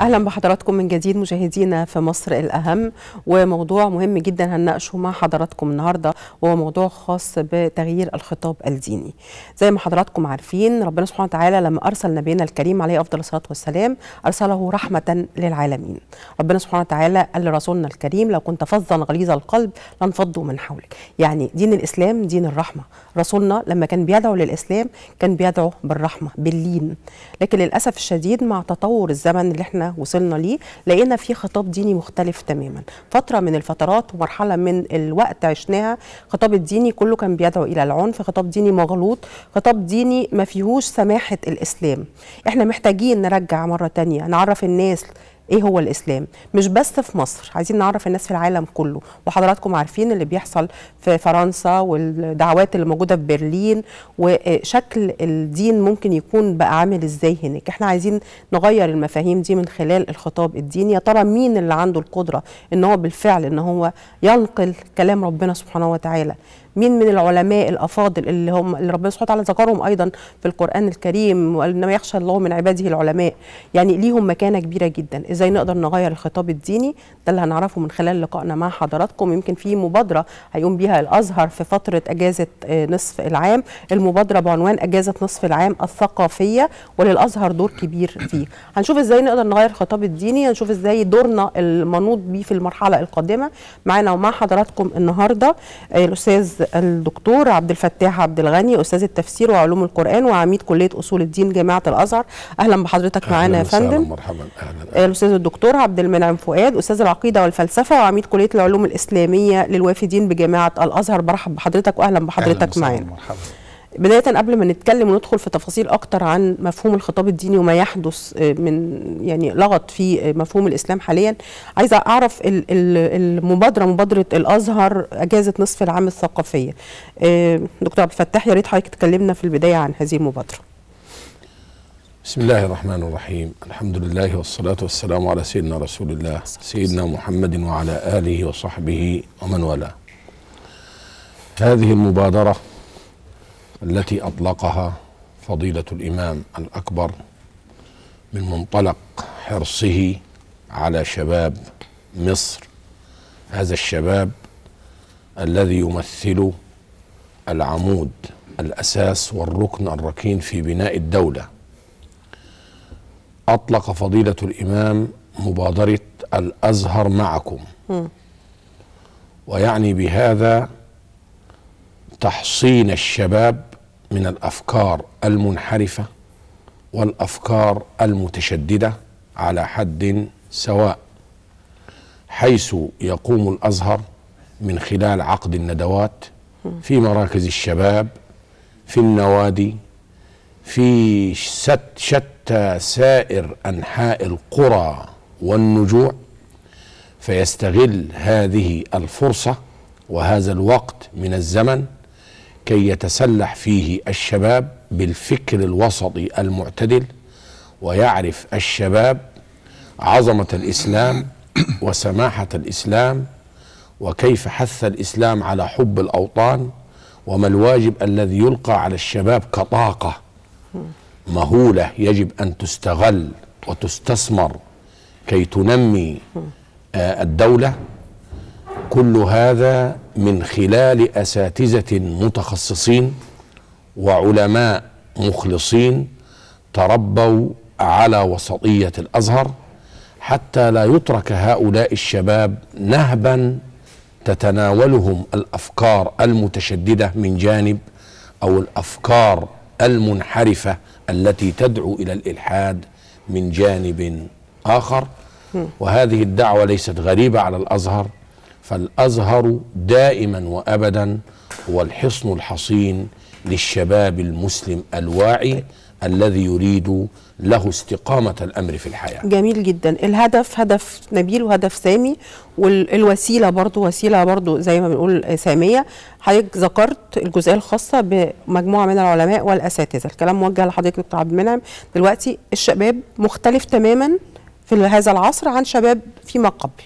اهلا بحضراتكم من جديد مشاهدينا في مصر الاهم وموضوع مهم جدا هنناقشه مع حضراتكم النهارده وهو موضوع خاص بتغيير الخطاب الديني. زي ما حضراتكم عارفين ربنا سبحانه وتعالى لما ارسل نبينا الكريم عليه افضل الصلاه والسلام ارسله رحمه للعالمين. ربنا سبحانه وتعالى قال لرسولنا الكريم لو كنت فظا غليظ القلب لانفضوا من حولك. يعني دين الاسلام دين الرحمه. رسولنا لما كان بيدعو للاسلام كان بيدعو بالرحمه باللين. لكن للاسف الشديد مع تطور الزمن اللي احنا وصلنا ليه لقينا في خطاب ديني مختلف تماما فتره من الفترات ومرحله من الوقت عشناها خطاب الديني كله كان بيدعو الى العنف خطاب ديني مغلوط خطاب ديني ما فيهوش سماحه الاسلام احنا محتاجين نرجع مره تانية نعرف الناس ايه هو الاسلام مش بس في مصر عايزين نعرف الناس في العالم كله وحضراتكم عارفين اللي بيحصل في فرنسا والدعوات اللي موجوده في برلين وشكل الدين ممكن يكون بقى عامل ازاي هناك احنا عايزين نغير المفاهيم دي من خلال الخطاب الديني يا ترى مين اللي عنده القدره ان هو بالفعل ان هو ينقل كلام ربنا سبحانه وتعالى مين من العلماء الافاضل اللي هم اللي ربنا سبحانه وتعالى ذكرهم ايضا في القران الكريم وانما يخشى الله من عباده العلماء يعني ليهم مكانه كبيره جدا ازاي نقدر نغير الخطاب الديني ده اللي هنعرفه من خلال لقائنا مع حضراتكم يمكن في مبادره هيقوم بيها الازهر في فتره اجازه آه، نصف العام المبادره بعنوان اجازه نصف العام الثقافيه وللازهر دور كبير فيه هنشوف ازاي نقدر نغير الخطاب الديني هنشوف ازاي دورنا المنوط بيه في المرحله القادمه معانا ومع حضراتكم النهارده آه، الاستاذ الدكتور عبد الفتاح عبد الغني استاذ التفسير وعلوم القران وعميد كليه اصول الدين جامعه الازهر اهلا بحضرتك معانا يا فندم مرحبا اهلا الاستاذ الدكتور عبد المنعم فؤاد استاذ العقيده والفلسفه وعميد كليه العلوم الاسلاميه للوافدين بجامعه الازهر برحب بحضرتك واهلا بحضرتك معانا مرحبا بداية قبل ما نتكلم وندخل في تفاصيل أكتر عن مفهوم الخطاب الديني وما يحدث آه، من يعني لغط في آه، مفهوم الإسلام حاليا عايزة أعرف المبادرة مبادرة الأزهر أجازة نصف العام الثقافية آه، دكتور عبد الفتاح يا ريت حضرتك تكلمنا في البداية عن هذه المبادرة بسم الله الرحمن الرحيم الحمد لله والصلاة والسلام على سيدنا رسول الله سيدنا محمد وعلى آله وصحبه ومن والاه هذه المبادرة التي اطلقها فضيله الامام الاكبر من منطلق حرصه على شباب مصر هذا الشباب الذي يمثل العمود الاساس والركن الركين في بناء الدوله اطلق فضيله الامام مبادره الازهر معكم ويعني بهذا تحصين الشباب من الافكار المنحرفه والافكار المتشدده على حد سواء حيث يقوم الازهر من خلال عقد الندوات في مراكز الشباب في النوادي في شتى سائر انحاء القرى والنجوع فيستغل هذه الفرصه وهذا الوقت من الزمن كي يتسلح فيه الشباب بالفكر الوسطي المعتدل ويعرف الشباب عظمه الاسلام وسماحه الاسلام وكيف حث الاسلام على حب الاوطان وما الواجب الذي يلقى على الشباب كطاقه مهوله يجب ان تستغل وتستثمر كي تنمي آه، الدوله كل هذا من خلال اساتذه متخصصين وعلماء مخلصين تربوا على وسطيه الازهر حتى لا يترك هؤلاء الشباب نهبا تتناولهم الافكار المتشدده من جانب او الافكار المنحرفه التي تدعو الى الالحاد من جانب اخر وهذه الدعوه ليست غريبه على الازهر فالازهر دائما وابدا هو الحصن الحصين للشباب المسلم الواعي الذي يريد له استقامة الأمر في الحياة جميل جدا الهدف هدف نبيل وهدف سامي والوسيلة برضو وسيلة برضو زي ما بنقول سامية حضرتك ذكرت الجزئية الخاصة بمجموعة من العلماء والأساتذة الكلام موجه لحضرتك دكتور عبد المنعم دلوقتي الشباب مختلف تماما في هذا العصر عن شباب فيما قبل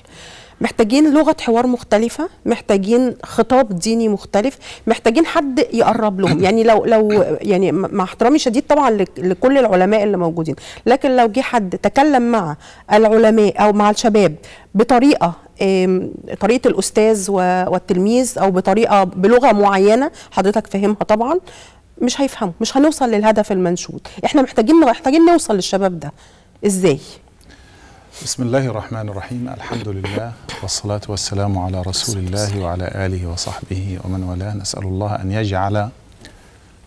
محتاجين لغه حوار مختلفه محتاجين خطاب ديني مختلف محتاجين حد يقرب لهم يعني لو لو يعني مع احترامي شديد طبعا لكل العلماء اللي موجودين لكن لو جه حد تكلم مع العلماء او مع الشباب بطريقه طريقه الاستاذ والتلميذ او بطريقه بلغه معينه حضرتك فاهمها طبعا مش هيفهموا مش هنوصل للهدف المنشود احنا محتاجين محتاجين نوصل للشباب ده ازاي بسم الله الرحمن الرحيم الحمد لله والصلاة والسلام على رسول الله وعلى آله وصحبه ومن والاه نسأل الله أن يجعل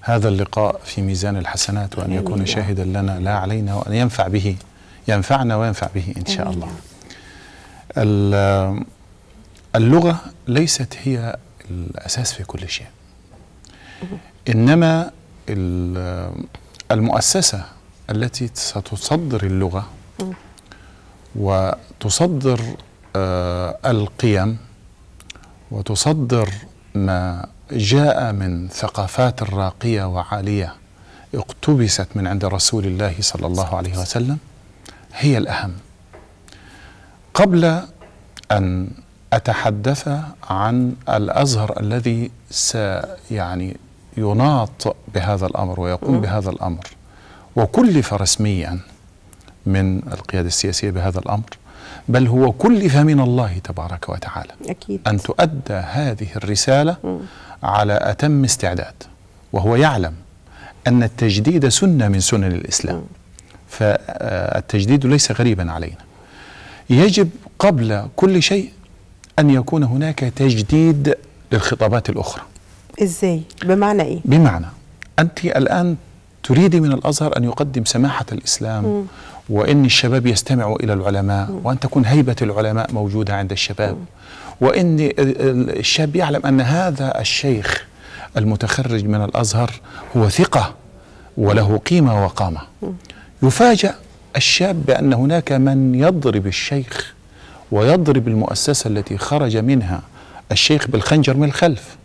هذا اللقاء في ميزان الحسنات وأن يكون شاهدا لنا لا علينا وأن ينفع به ينفعنا وينفع به إن شاء الله اللغة ليست هي الأساس في كل شيء إنما المؤسسة التي ستصدر اللغة وتصدر آه، القيم وتصدر ما جاء من ثقافات راقيه وعاليه اقتبست من عند رسول الله صلى الله عليه وسلم هي الاهم قبل ان اتحدث عن الازهر الذي سيعني يناط بهذا الامر ويقوم بهذا الامر وكلف رسميا من القيادة السياسية بهذا الأمر بل هو كلف من الله تبارك وتعالى أكيد. أن تؤدى هذه الرسالة م. على أتم استعداد وهو يعلم أن التجديد سنة من سنن الإسلام م. فالتجديد ليس غريبا علينا يجب قبل كل شيء أن يكون هناك تجديد للخطابات الأخرى إزاي؟ بمعنى إيه؟ بمعنى أنت الآن تريدي من الأزهر أن يقدم سماحة الإسلام م. وإن الشباب يستمعوا إلى العلماء وأن تكون هيبة العلماء موجودة عند الشباب وإن الشاب يعلم أن هذا الشيخ المتخرج من الأزهر هو ثقة وله قيمة وقامة يفاجأ الشاب بأن هناك من يضرب الشيخ ويضرب المؤسسة التي خرج منها الشيخ بالخنجر من الخلف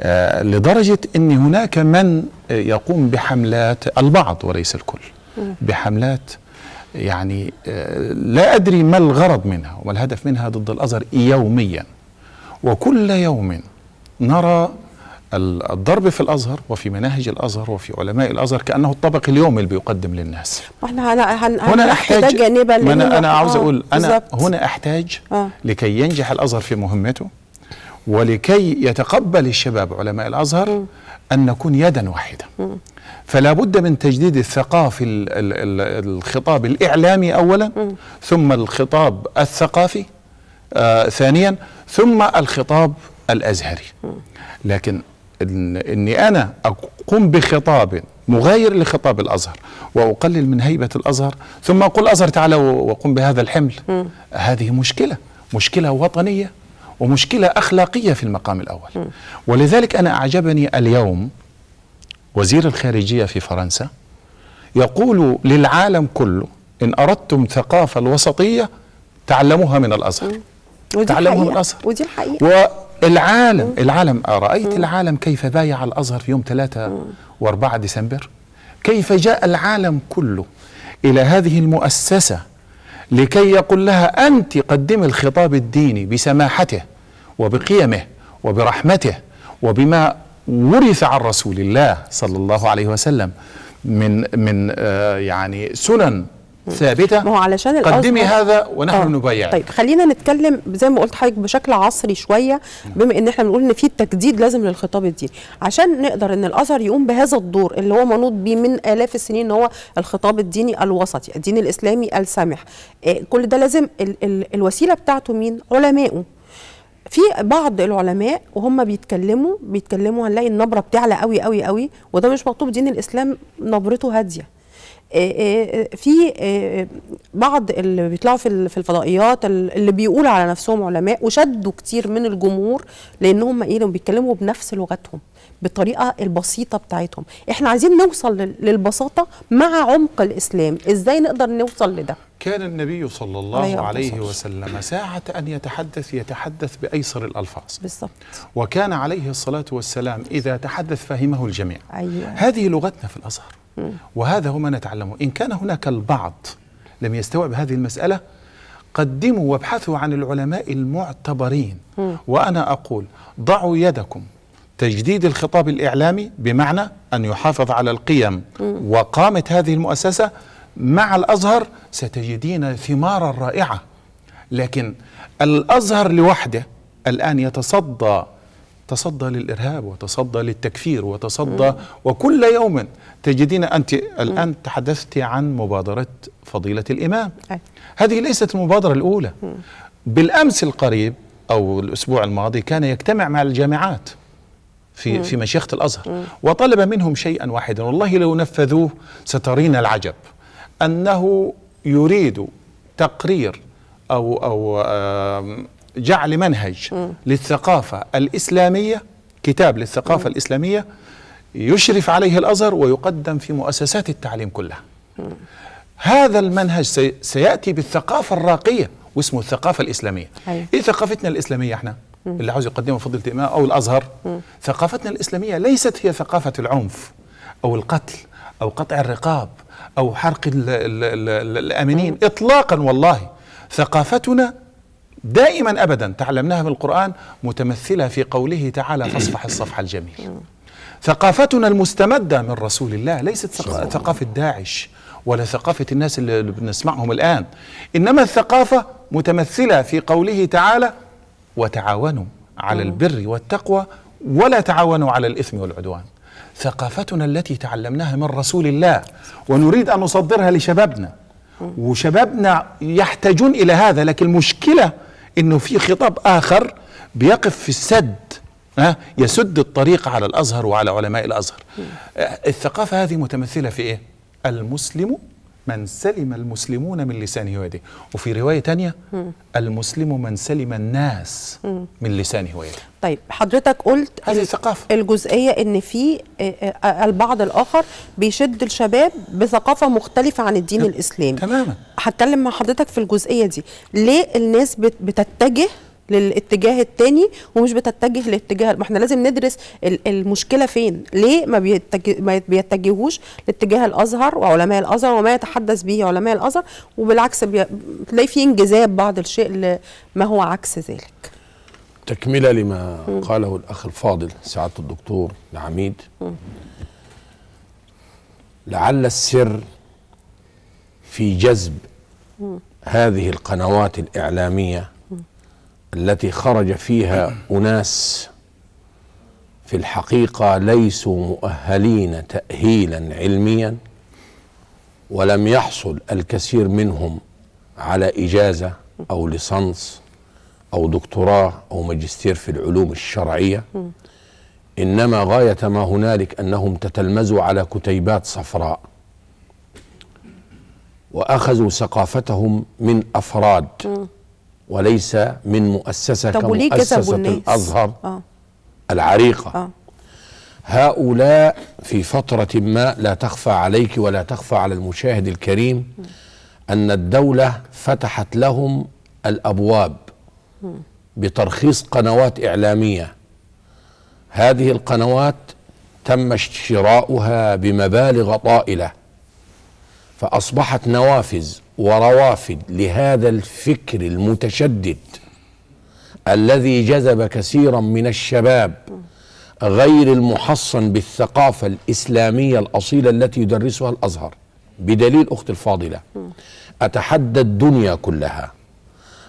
آه، لدرجة أن هناك من يقوم بحملات البعض وليس الكل بحملات يعني آه، لا أدري ما الغرض منها وما الهدف منها ضد الأزهر يوميا وكل يوم نرى الضرب في الازهر وفي مناهج الازهر وفي علماء الازهر كانه الطبق اليومي اللي بيقدم للناس احنا هن هن هنا احتاج جانبا انا انا عاوز آه، اقول انا بالزبط. هنا احتاج آه. لكي ينجح الازهر في مهمته ولكي يتقبل الشباب علماء الازهر م. ان نكون يدا واحده م. فلا بد من تجديد الثقافي الخطاب الإعلامي أولا ثم الخطاب الثقافي آه ثانيا ثم الخطاب الأزهري لكن إن أني أنا أقوم بخطاب مغاير لخطاب الازهر واقلل من هيبه الازهر ثم اقول الازهر تعالى وقم بهذا الحمل م. هذه مشكله مشكله وطنيه ومشكله اخلاقيه في المقام الاول م. ولذلك انا اعجبني اليوم وزير الخارجية في فرنسا يقول للعالم كله إن أردتم ثقافة الوسطية تعلموها من الأزهر تعلموها من الأزهر ودي الحقيقة والعالم مم. العالم أرأيت العالم كيف بايع الأزهر في يوم 3 و4 ديسمبر كيف جاء العالم كله إلى هذه المؤسسة لكي يقول لها أنت قدمي الخطاب الديني بسماحته وبقيمه وبرحمته وبما ورث عن رسول الله صلى الله عليه وسلم من من آه، يعني سنن ثابته ما هو علشان الأزهر قدمي هذا ونحن آه. نبيع طيب خلينا نتكلم زي ما قلت حضرتك بشكل عصري شويه بما ان احنا بنقول ان في تجديد لازم للخطاب الديني عشان نقدر ان الازهر يقوم بهذا الدور اللي هو منوط به من الاف السنين ان هو الخطاب الديني الوسطي الدين الاسلامي السامح آه، كل ده لازم ال ال الوسيله بتاعته مين علمائه في بعض العلماء وهم بيتكلموا بيتكلموا هنلاقي النبره بتعلى قوي قوي قوي وده مش مكتوب دين الاسلام نبرته هاديه في بعض اللي بيطلعوا في الفضائيات اللي بيقولوا على نفسهم علماء وشدوا كتير من الجمهور لانهم ايه بيتكلموا بنفس لغتهم بالطريقه البسيطه بتاعتهم احنا عايزين نوصل للبساطه مع عمق الاسلام ازاي نقدر نوصل لده كان النبي صلى الله عليه وسلم ساعة أن يتحدث يتحدث بأيسر الألفاظ بالضبط وكان عليه الصلاة والسلام إذا تحدث فهمه الجميع أيوة. هذه لغتنا في الأزهر وهذا هو ما نتعلمه إن كان هناك البعض لم يستوعب هذه المسألة قدموا وابحثوا عن العلماء المعتبرين وأنا أقول ضعوا يدكم تجديد الخطاب الإعلامي بمعنى أن يحافظ على القيم وقامت هذه المؤسسة مع الأزهر ستجدين ثمارا رائعة لكن الأزهر لوحده الآن يتصدى تصدى للإرهاب وتصدى للتكفير وتصدى وكل يوم تجدين أنت الآن تحدثت عن مبادرة فضيلة الإمام هذه ليست المبادرة الأولى بالأمس القريب أو الأسبوع الماضي كان يجتمع مع الجامعات في في مشيخه الازهر وطلب منهم شيئا واحدا والله لو نفذوه سترين العجب انه يريد تقرير او او جعل منهج للثقافه الاسلاميه كتاب للثقافه الاسلاميه يشرف عليه الازهر ويقدم في مؤسسات التعليم كلها هذا المنهج سياتي بالثقافه الراقيه واسمه الثقافه الاسلاميه أيوة. ايه ثقافتنا الاسلاميه احنا اللي عاوز يقدمه فضيله الامام او الازهر ثقافتنا الاسلاميه ليست هي ثقافه العنف او القتل او قطع الرقاب او حرق الـ الـ الـ الامنين اطلاقا والله ثقافتنا دائما ابدا تعلمناها من القران متمثله في قوله تعالى فاصفح الصفح الجميل ثقافتنا المستمده من رسول الله ليست ثقافه داعش ولا ثقافه الناس اللي بنسمعهم الان انما الثقافه متمثله في قوله تعالى وتعاونوا على البر والتقوى ولا تعاونوا على الإثم والعدوان ثقافتنا التي تعلمناها من رسول الله ونريد أن نصدرها لشبابنا وشبابنا يحتاجون إلى هذا لكن المشكلة أنه في خطاب آخر بيقف في السد يسد الطريق على الأزهر وعلى علماء الأزهر آه، الثقافة هذه متمثلة في إيه؟ المسلم من سلم المسلمون من لسانه ويده وفي رواية تانية المسلم من سلم الناس من لسانه ويده طيب حضرتك قلت هذه ثقافة الجزئية ان في البعض الاخر بيشد الشباب بثقافة مختلفة عن الدين الاسلامي تماما هتكلم مع حضرتك في الجزئية دي ليه الناس بتتجه للاتجاه التاني ومش بتتجه للاتجاه ما احنا لازم ندرس المشكله فين ليه ما, بيتجه ما بيتجهوش لاتجاه الازهر وعلماء الازهر وما يتحدث به علماء الازهر وبالعكس بتلاقي في انجذاب بعض الشيء لما هو عكس ذلك تكمله لما م. قاله الاخ الفاضل سعاده الدكتور العميد لعل السر في جذب هذه القنوات الاعلاميه التي خرج فيها اناس في الحقيقه ليسوا مؤهلين تاهيلا علميا ولم يحصل الكثير منهم على اجازه او ليسانس او دكتوراه او ماجستير في العلوم الشرعيه انما غايه ما هنالك انهم تتلمذوا على كتيبات صفراء واخذوا ثقافتهم من افراد وليس من مؤسسة طب وليه كمؤسسة الأزهر آه. العريقة آه. هؤلاء في فترة ما لا تخفى عليك ولا تخفى على المشاهد الكريم أن الدولة فتحت لهم الأبواب بترخيص قنوات إعلامية هذه القنوات تم شراؤها بمبالغ طائلة فأصبحت نوافذ وروافد لهذا الفكر المتشدد الذي جذب كثيرا من الشباب غير المحصن بالثقافة الإسلامية الأصيلة التي يدرسها الأزهر بدليل أخت الفاضلة أتحدى الدنيا كلها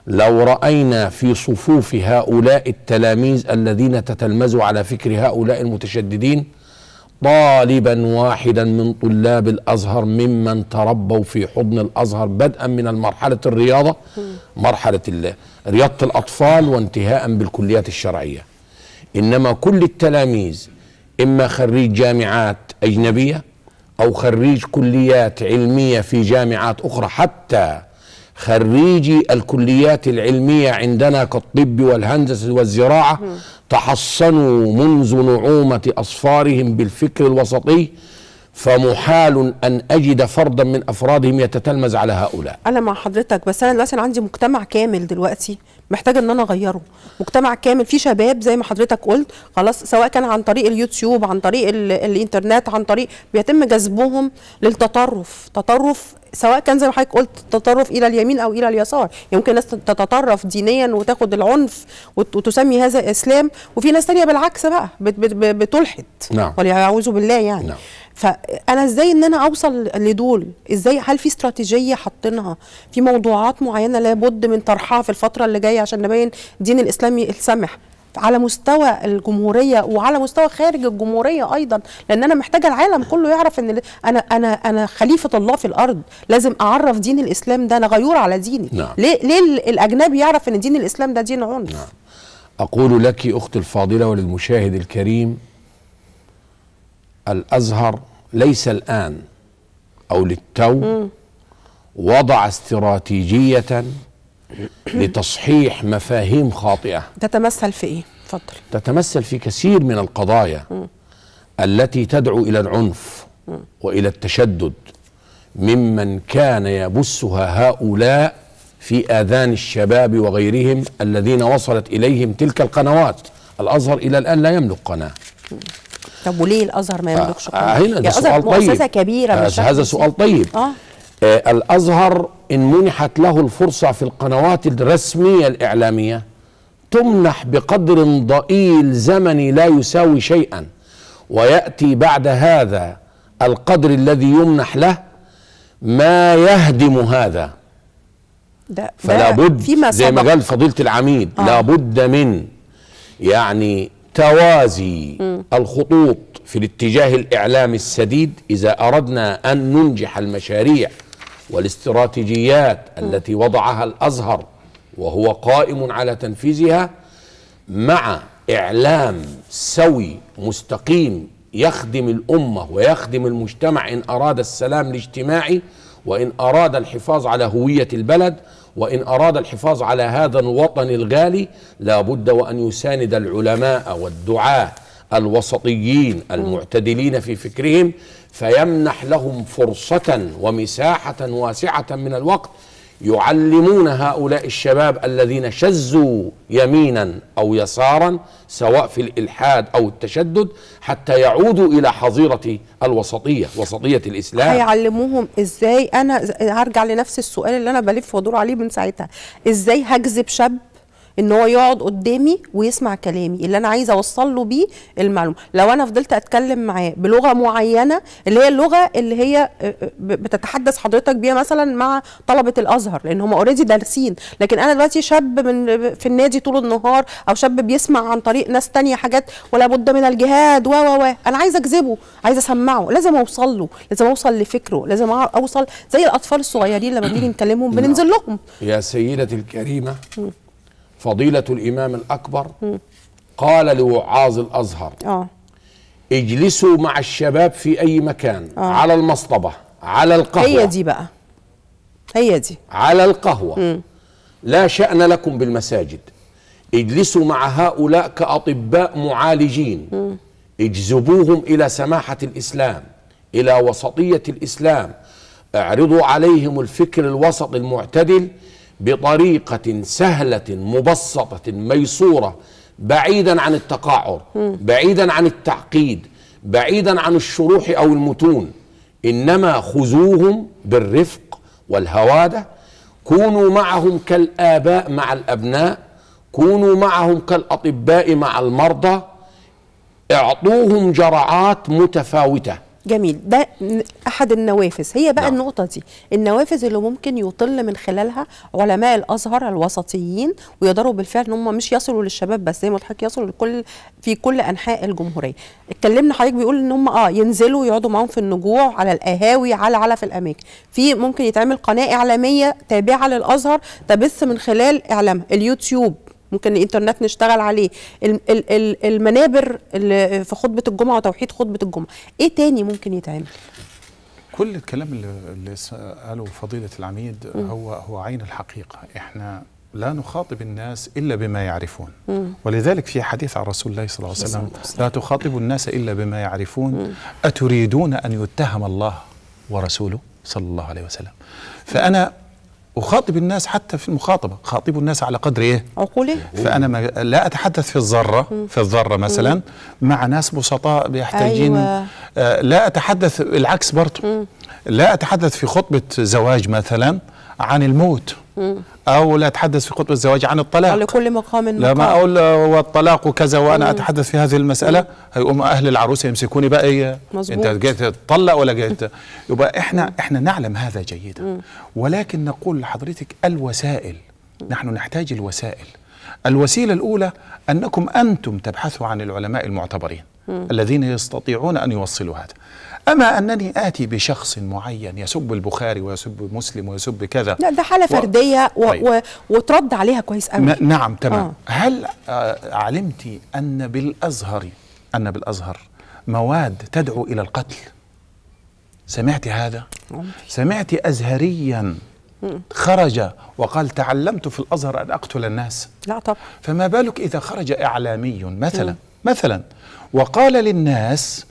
لو رأينا في صفوف هؤلاء التلاميذ الذين تتلمذوا على فكر هؤلاء المتشددين طالبا واحدا من طلاب الازهر ممن تربوا في حضن الازهر بدءا من المرحله الرياضه مرحله رياضه الاطفال وانتهاء بالكليات الشرعيه انما كل التلاميذ اما خريج جامعات اجنبيه او خريج كليات علميه في جامعات اخرى حتى خريجي الكليات العلمية عندنا كالطب والهندسة والزراعة تحصنوا منذ نعومة أصفارهم بالفكر الوسطي فمحال ان اجد فردا من افرادهم يتتلمذ على هؤلاء انا مع حضرتك بس انا دلوقتي عندي مجتمع كامل دلوقتي محتاج ان انا اغيره مجتمع كامل فيه شباب زي ما حضرتك قلت خلاص سواء كان عن طريق اليوتيوب عن طريق الانترنت عن طريق بيتم جذبهم للتطرف تطرف سواء كان زي ما حضرتك قلت تطرف الى اليمين او الى اليسار يمكن ناس تتطرف دينيا وتاخد العنف وتسمي هذا اسلام وفي ناس تانية بالعكس بقى بتلحد نعم والعياذ بالله يعني نعم. فانا ازاي ان انا اوصل لدول ازاي هل في استراتيجيه حاطينها في موضوعات معينه لابد من طرحها في الفتره اللي جايه عشان نبين دين الاسلامي السمح على مستوى الجمهوريه وعلى مستوى خارج الجمهوريه ايضا لان انا محتاجه العالم كله يعرف ان انا انا انا خليفه الله في الارض لازم اعرف دين الاسلام ده انا غيور على ديني نعم. ليه ليه الاجنبي يعرف ان دين الاسلام ده دين عنف نعم. اقول لك اختي الفاضله وللمشاهد الكريم الازهر ليس الآن أو للتو وضع استراتيجية لتصحيح مفاهيم خاطئة تتمثل في إيه؟ فضل. تتمثل في كثير من القضايا م. التي تدعو إلى العنف م. وإلى التشدد ممن كان يبثها هؤلاء في آذان الشباب وغيرهم الذين وصلت إليهم تلك القنوات الأزهر إلى الآن لا يملك قناة م. طب وليه الازهر ما آه، يملكش قناه؟ هنا ده سؤال طيب مؤسسه كبيره آه، مش هذا سؤال طيب آه. آه الازهر ان منحت له الفرصه في القنوات الرسميه الاعلاميه تمنح بقدر ضئيل زمني لا يساوي شيئا وياتي بعد هذا القدر الذي يمنح له ما يهدم هذا ده فلا بد زي ما قال فضيله العميد آه. لابد من يعني توازي م. الخطوط في الاتجاه الإعلامي السديد إذا أردنا أن ننجح المشاريع والاستراتيجيات م. التي وضعها الأزهر وهو قائم على تنفيذها مع إعلام سوي مستقيم يخدم الأمة ويخدم المجتمع إن أراد السلام الاجتماعي وإن أراد الحفاظ على هوية البلد وإن أراد الحفاظ على هذا الوطن الغالي لا بد وأن يساند العلماء والدعاة الوسطيين المعتدلين في فكرهم فيمنح لهم فرصة ومساحة واسعة من الوقت يعلمون هؤلاء الشباب الذين شزوا يمينا او يسارا سواء في الالحاد او التشدد حتى يعودوا الى حظيره الوسطيه وسطيه الاسلام هيعلموهم ازاي انا هرجع لنفس السؤال اللي انا بلف وادور عليه من ساعتها ازاي هجذب شاب ان هو يقعد قدامي ويسمع كلامي اللي انا عايزه اوصل له بيه المعلومه لو انا فضلت اتكلم معاه بلغه معينه اللي هي اللغه اللي هي آه، آه، بتتحدث حضرتك بيها مثلا مع طلبه الازهر لان هم اوريدي دارسين لكن انا دلوقتي شاب من في النادي طول النهار او شاب بيسمع عن طريق ناس تانية حاجات ولا بد من الجهاد و و و انا عايزه اكذبه عايزه اسمعه لازم اوصل له لازم اوصل لفكره لازم اوصل زي الاطفال الصغيرين لما بنيجي نكلمهم نعم. بننزل لهم يا سيدتي الكريمه فضيلة الإمام الأكبر قال لوعاظ الأزهر آه. اجلسوا مع الشباب في أي مكان آه. على المصطبة على القهوة هي دي بقى هي دي على القهوة مم. لا شأن لكم بالمساجد اجلسوا مع هؤلاء كأطباء معالجين مم. اجذبوهم إلى سماحة الإسلام إلى وسطية الإسلام اعرضوا عليهم الفكر الوسط المعتدل بطريقة سهلة مبسطة ميسورة بعيدا عن التقعر بعيدا عن التعقيد بعيدا عن الشروح أو المتون إنما خذوهم بالرفق والهوادة كونوا معهم كالآباء مع الأبناء كونوا معهم كالأطباء مع المرضى اعطوهم جرعات متفاوته جميل ده احد النوافذ هي بقى لا. نعم. النقطه دي النوافذ اللي ممكن يطل من خلالها علماء الازهر الوسطيين ويقدروا بالفعل ان هم مش يصلوا للشباب بس زي ما حضرتك يصلوا لكل في كل انحاء الجمهوريه اتكلمنا حضرتك بيقول ان هم اه ينزلوا يقعدوا معاهم في النجوع على القهاوي على على في الاماكن في ممكن يتعمل قناه اعلاميه تابعه للازهر تبث من خلال اعلامها اليوتيوب ممكن الانترنت نشتغل عليه المنابر اللي في خطبه الجمعه وتوحيد خطبه الجمعه ايه تاني ممكن يتعمل كل الكلام اللي قاله فضيله العميد هو هو عين الحقيقه احنا لا نخاطب الناس إلا بما يعرفون م. ولذلك في حديث عن رسول الله صلى الله عليه وسلم لا تخاطبوا الناس إلا بما يعرفون م. أتريدون أن يتهم الله ورسوله صلى الله عليه وسلم فأنا اخاطب الناس حتى في المخاطبه خاطب الناس على قدر ايه عقولي فانا ما لا اتحدث في الذره في الذره مثلا مم. مع ناس بسطاء بيحتاجين أيوة. آه لا اتحدث العكس برضه لا اتحدث في خطبه زواج مثلا عن الموت او لا اتحدث في خطبه الزواج عن الطلاق لكل مقام مقام لما اقول والطلاق كذا وانا مم. اتحدث في هذه المساله هيقوم اهل العروسه يمسكوني بقى ايه مزبوط. انت جاي تطلق ولا جاي يبقى احنا احنا نعلم هذا جيدا مم. ولكن نقول لحضرتك الوسائل مم. نحن نحتاج الوسائل الوسيله الاولى انكم انتم تبحثوا عن العلماء المعتبرين الذين يستطيعون ان يوصلوا هذا أما أنني آتي بشخص معين يسب البخاري ويسب مسلم ويسب كذا لا ده حالة و... فردية و... طيب. و... وترد عليها كويس قوي نعم تمام آه. هل آه علمتي أن بالأزهر أن بالأزهر مواد تدعو إلى القتل سمعت هذا سمعت أزهريا خرج وقال تعلمت في الأزهر أن أقتل الناس لا طبعا فما بالك إذا خرج إعلامي مثلا مثلا وقال للناس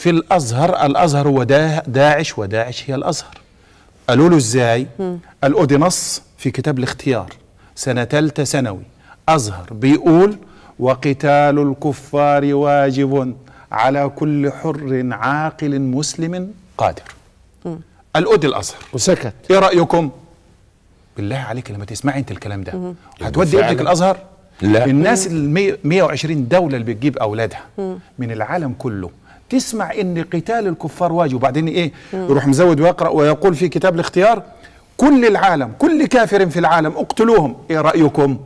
في الازهر الازهر هو داعش وداعش هي الازهر قالوا له ازاي قال نص في كتاب الاختيار سنه ثالثه ثانوي ازهر بيقول وقتال الكفار واجب على كل حر عاقل مسلم قادر الاودي الازهر وسكت ايه رايكم بالله عليك لما تسمعي انت الكلام ده هتودي ابنك الازهر لا الناس ال 120 دوله اللي بتجيب اولادها من العالم كله تسمع ان قتال الكفار واجب وبعدين ايه يروح مزود ويقرا ويقول في كتاب الاختيار كل العالم كل كافر في العالم اقتلوهم ايه رايكم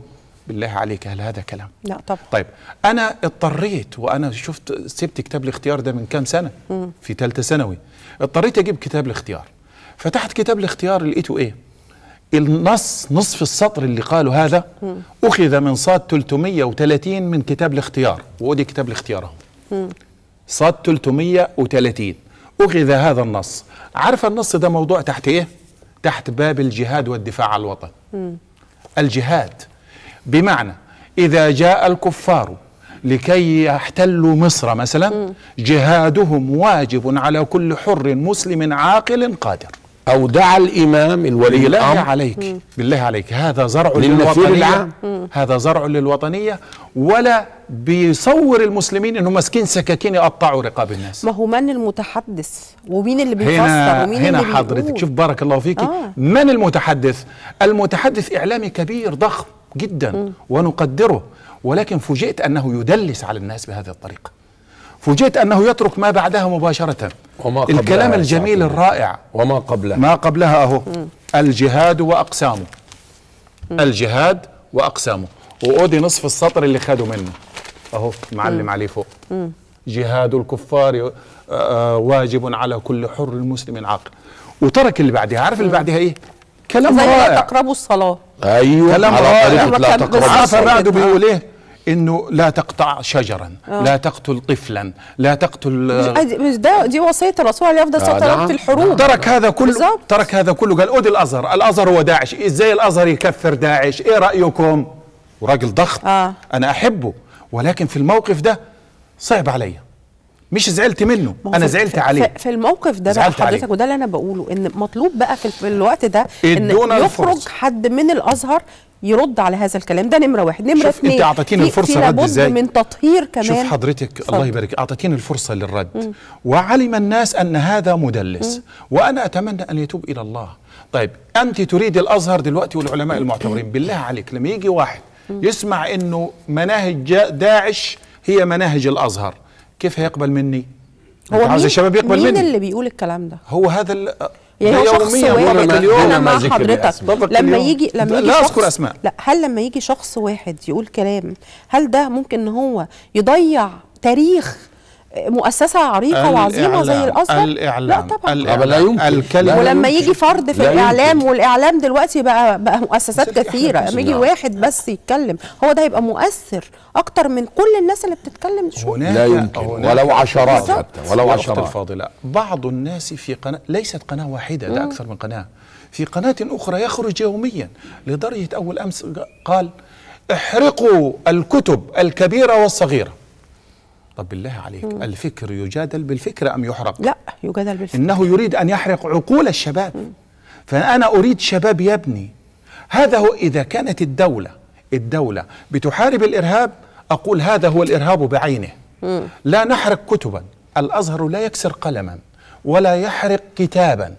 بالله عليك هل هذا كلام لا طبعا طيب انا اضطريت وانا شفت سبت كتاب الاختيار ده من كام سنه مم. في ثالثه ثانوي اضطريت اجيب كتاب الاختيار فتحت كتاب الاختيار لقيته ايه النص نصف السطر اللي قالوا هذا مم. اخذ من صاد 330 من كتاب الاختيار ودي كتاب الاختيار اهو صاد 330 أخذ هذا النص عارف النص ده موضوع تحت إيه؟ تحت باب الجهاد والدفاع عن الوطن الجهاد بمعنى إذا جاء الكفار لكي يحتلوا مصر مثلا جهادهم واجب على كل حر مسلم عاقل قادر أو دعا الإمام الولي بالله الأمر عليك بالله عليك هذا زرع للوطنية العام. هذا زرع للوطنية ولا بيصور المسلمين انهم ماسكين سكاكين يقطعوا رقاب الناس ما هو من المتحدث ومين اللي بيفسر هنا ومين هنا اللي حضرتك بيقول. شوف بارك الله فيك آه. من المتحدث المتحدث إعلامي كبير ضخم جدا مم. ونقدره ولكن فوجئت أنه يدلس على الناس بهذه الطريقة فوجئت أنه يترك ما بعدها مباشرة وما قبلها الكلام الجميل الرائع وما قبلها ما قبلها أهو الجهاد وأقسامه الجهاد وأقسامه وأودي نصف السطر اللي خده منه أهو معلم عليه فوق جهاد الكفار آه، آه، واجب على كل حر مسلم عاقل وترك اللي بعدها عارف اللي بعدها ايه كلام رائع لا تقربوا الصلاه ايوه كلام رائع لا أيوه، تقربوا الصلاه بيقول ايه انه لا تقطع شجرا آه. لا تقتل طفلا لا تقتل آه، مش ده دي وصيه الرسول عليه افضل الصلاه والسلام آه، في نعم. الحروب ترك هذا كله بالزبط. ترك هذا كله قال اودي الازهر الازهر هو داعش ازاي الازهر يكفر داعش ايه رايكم وراجل ضخم آه. انا احبه ولكن في الموقف ده صعب عليا مش زعلت منه انا زعلت عليه في الموقف ده بقى حضرتك وده اللي انا بقوله ان مطلوب بقى في الوقت ده ان يخرج حد من الازهر يرد على هذا الكلام ده نمره واحد نمره اثنين انت اعطيتيني الفرصه رد ازاي من تطهير كمان شوف حضرتك صد. الله يبارك اعطيتيني الفرصه للرد مم. وعلم الناس ان هذا مدلس مم. وانا اتمنى ان يتوب الى الله طيب انت تريد الازهر دلوقتي والعلماء المعتبرين بالله عليك لما يجي واحد مم. يسمع انه مناهج داعش هي مناهج الازهر كيف هيقبل مني هو عاوز الشباب يقبل مين مني مين اللي بيقول الكلام ده هو هذا يعني هو شخص واحد انا مع حضرتك لما يجي لما يجي لا اذكر اسماء لا هل لما يجي شخص واحد يقول كلام هل ده ممكن ان هو يضيع تاريخ مؤسسه عريقه وعظيمه زي الازهر الإعلام لا طبعا الإعلام لا يمكن الكلمة ولما يجي فرد في الاعلام والاعلام دلوقتي بقى بقى مؤسسات كثيره لما يجي واحد بس يتكلم هو ده هيبقى مؤثر اكتر من كل الناس اللي بتتكلم شو لا يمكن ولو عشرات حتى ولو عشرات الفاضله بعض الناس في قناه ليست قناه واحده ده اكثر من قناه في قناه اخرى يخرج يوميا لدرجه اول امس قال احرقوا الكتب الكبيره والصغيره طب بالله عليك مم. الفكر يجادل بالفكر أم يحرق لا يجادل بالفكر إنه يريد أن يحرق عقول الشباب مم. فأنا أريد شباب يبني هذا هو إذا كانت الدولة الدولة بتحارب الإرهاب أقول هذا هو الإرهاب بعينه مم. لا نحرق كتبا الأزهر لا يكسر قلما ولا يحرق كتابا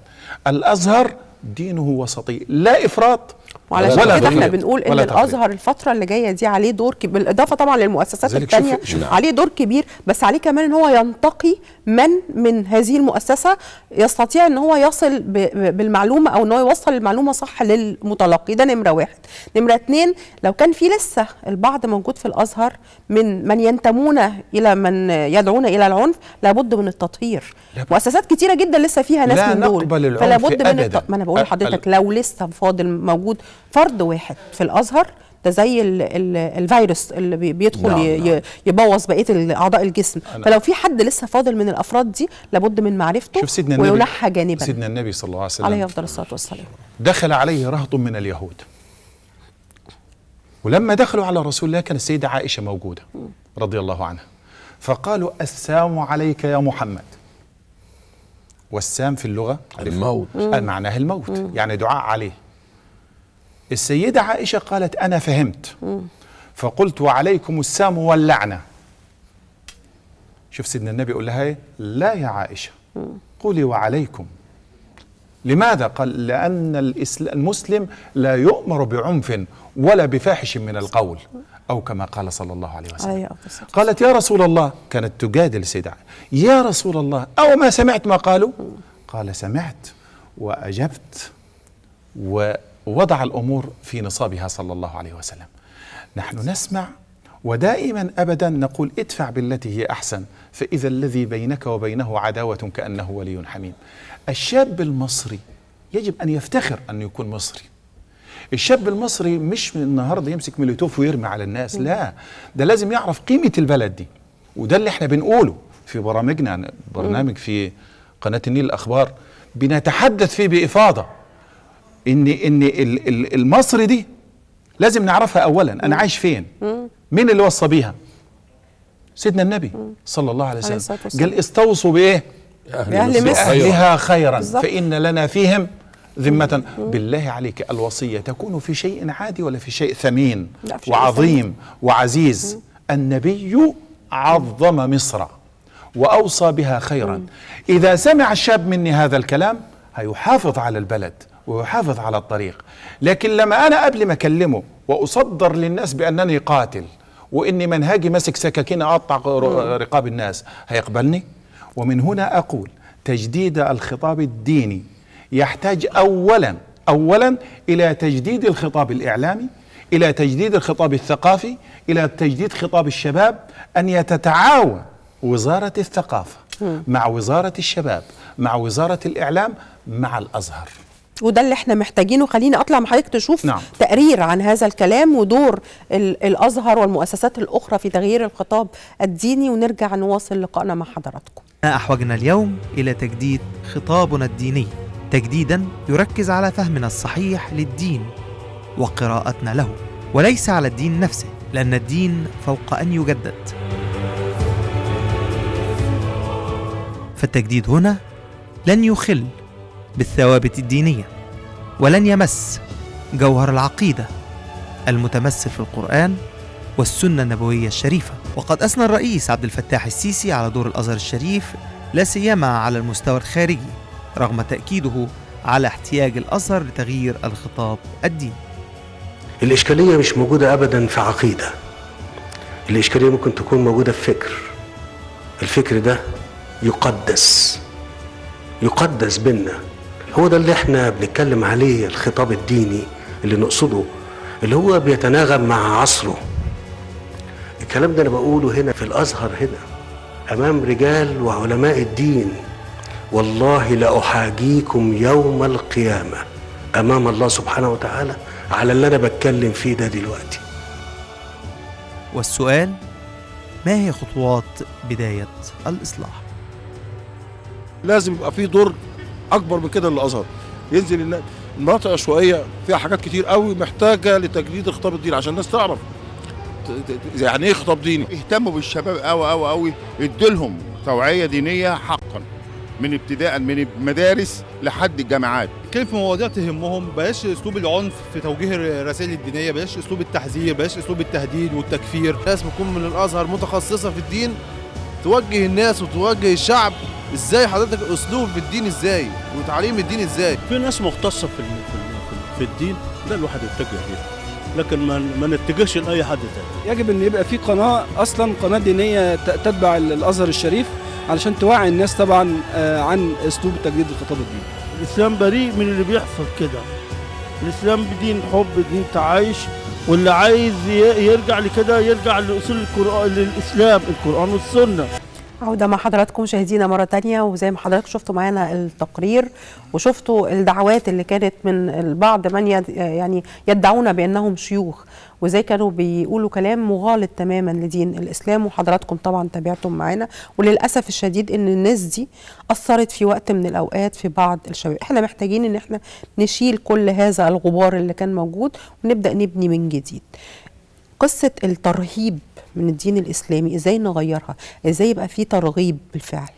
الأزهر دينه وسطي لا إفراط وعلشان كده احنا بنقول ان الازهر الفتره اللي جايه دي عليه دور كبير بالاضافه طبعا للمؤسسات الثانيه عليه دور كبير بس عليه كمان ان هو ينتقي من من هذه المؤسسه يستطيع ان هو يصل بالمعلومه او ان هو يوصل المعلومه صح للمتلقي ده نمره واحد نمره اتنين لو كان في لسه البعض موجود في الازهر من من ينتمون الى من يدعون الى العنف لابد من التطهير مؤسسات كتيره جدا لسه فيها ناس لا من دول نقبل العنف فلابد من الت... ما انا بقول لحضرتك لو لسه فاضل موجود فرد واحد في الازهر ده زي ال الفيروس اللي بيدخل نعم نعم. يبوظ بقيه اعضاء الجسم فلو في حد لسه فاضل من الافراد دي لابد من معرفته شوف سيدنا النبي ويلحى جانبا سيدنا النبي صلى الله عليه وسلم عليه افضل الصلاه والسلام دخل عليه رهط من اليهود ولما دخلوا على رسول الله كان السيده عائشه موجوده رضي الله عنها فقالوا السلام عليك يا محمد والسام في اللغه الموت معناه الموت يعني دعاء عليه السيدة عائشة قالت أنا فهمت فقلت وعليكم السام واللعنة شوف سيدنا النبي يقول لها ايه لا يا عائشة قولي وعليكم لماذا قال لأن المسلم لا يؤمر بعنف ولا بفاحش من القول أو كما قال صلى الله عليه وسلم قالت يا رسول الله كانت تجادل السيدة يا رسول الله أو ما سمعت ما قالوا قال سمعت وأجبت و ووضع الأمور في نصابها صلى الله عليه وسلم نحن نسمع ودائما أبدا نقول ادفع بالتي هي أحسن فإذا الذي بينك وبينه عداوة كأنه ولي حميم الشاب المصري يجب أن يفتخر أن يكون مصري الشاب المصري مش من النهارده يمسك ميليتوف ويرمي على الناس لا ده لازم يعرف قيمه البلد دي وده اللي احنا بنقوله في برامجنا برنامج في قناه النيل الاخبار بنتحدث فيه بافاضه ان ان المصر دي لازم نعرفها اولا انا عايش فين مين اللي وصى بيها سيدنا النبي صلى الله عليه وسلم قال استوصوا بايه اهل مصر أيوة. اهلها خيرا فان لنا فيهم ذمة بالله عليك الوصية تكون في شيء عادي ولا في شيء ثمين في شيء وعظيم ثمين. وعزيز النبي عظم مصر وأوصى بها خيرا إذا سمع الشاب مني هذا الكلام هيحافظ على البلد ويحافظ على الطريق لكن لما أنا قبل ما أكلمه وأصدر للناس بأنني قاتل وإني منهجي ماسك سكاكين أقطع رقاب الناس هيقبلني ومن هنا أقول تجديد الخطاب الديني يحتاج أولا أولا إلى تجديد الخطاب الإعلامي إلى تجديد الخطاب الثقافي إلى تجديد خطاب الشباب أن تتعاون وزارة الثقافة مع وزارة الشباب مع وزارة الإعلام مع الأزهر وده اللي احنا محتاجينه خليني اطلع مع حضرتك تشوف نعم. تقرير عن هذا الكلام ودور الازهر والمؤسسات الاخرى في تغيير الخطاب الديني ونرجع نواصل لقائنا مع حضراتكم. ما احوجنا اليوم الى تجديد خطابنا الديني، تجديدا يركز على فهمنا الصحيح للدين وقراءتنا له، وليس على الدين نفسه، لان الدين فوق ان يجدد. فالتجديد هنا لن يخل بالثوابت الدينيه ولن يمس جوهر العقيده المتمثل في القران والسنه النبويه الشريفه وقد اثنى الرئيس عبد الفتاح السيسي على دور الازهر الشريف لا سيما على المستوى الخارجي رغم تاكيده على احتياج الازهر لتغيير الخطاب الديني الاشكاليه مش موجوده ابدا في عقيده الاشكاليه ممكن تكون موجوده في فكر الفكر ده يقدس يقدس بنا هو ده اللي احنا بنتكلم عليه الخطاب الديني اللي نقصده اللي هو بيتناغم مع عصره الكلام ده انا بقوله هنا في الازهر هنا امام رجال وعلماء الدين والله لاحاجيكم يوم القيامه امام الله سبحانه وتعالى على اللي انا بتكلم فيه ده دلوقتي والسؤال ما هي خطوات بدايه الاصلاح لازم يبقى في دور اكبر من كده للازهر ينزل المناطق العشوائيه فيها حاجات كتير قوي محتاجه لتجديد الخطاب الديني عشان الناس تعرف يعني ايه خطاب ديني اهتموا بالشباب قوي قوي قوي لهم توعيه دينيه حقا من ابتداء من المدارس لحد الجامعات كيف مواضيع تهمهم بلاش اسلوب العنف في توجيه الرسائل الدينيه بلاش اسلوب التحذير بلاش اسلوب التهديد والتكفير ناس بتكون من الازهر متخصصه في الدين توجه الناس وتوجه الشعب ازاي حضرتك اسلوب الدين ازاي وتعليم الدين ازاي في ناس مختصه في في الدين ده الواحد يتجه ليه لكن ما ما نتجهش لاي حد تاني يجب ان يبقى في قناه اصلا قناه دينيه تتبع الازهر الشريف علشان توعي الناس طبعا آه، عن اسلوب تجديد الخطاب الديني الاسلام بريء من اللي بيحصل كده الاسلام دين حب دين تعايش واللي عايز يرجع لكده يرجع لاصول القران للاسلام القران والسنه عودة مع حضراتكم مشاهدينا مرة تانية وزي ما حضراتكم شفتوا معانا التقرير وشفتوا الدعوات اللي كانت من البعض من يد يعني يدعون بأنهم شيوخ وزي كانوا بيقولوا كلام مغالط تماما لدين الإسلام وحضراتكم طبعا تابعتم معانا وللأسف الشديد أن الناس دي أثرت في وقت من الأوقات في بعض الشباب احنا محتاجين أن احنا نشيل كل هذا الغبار اللي كان موجود ونبدأ نبني من جديد قصة الترهيب من الدين الاسلامي ازاي نغيرها ازاي يبقى في ترغيب بالفعل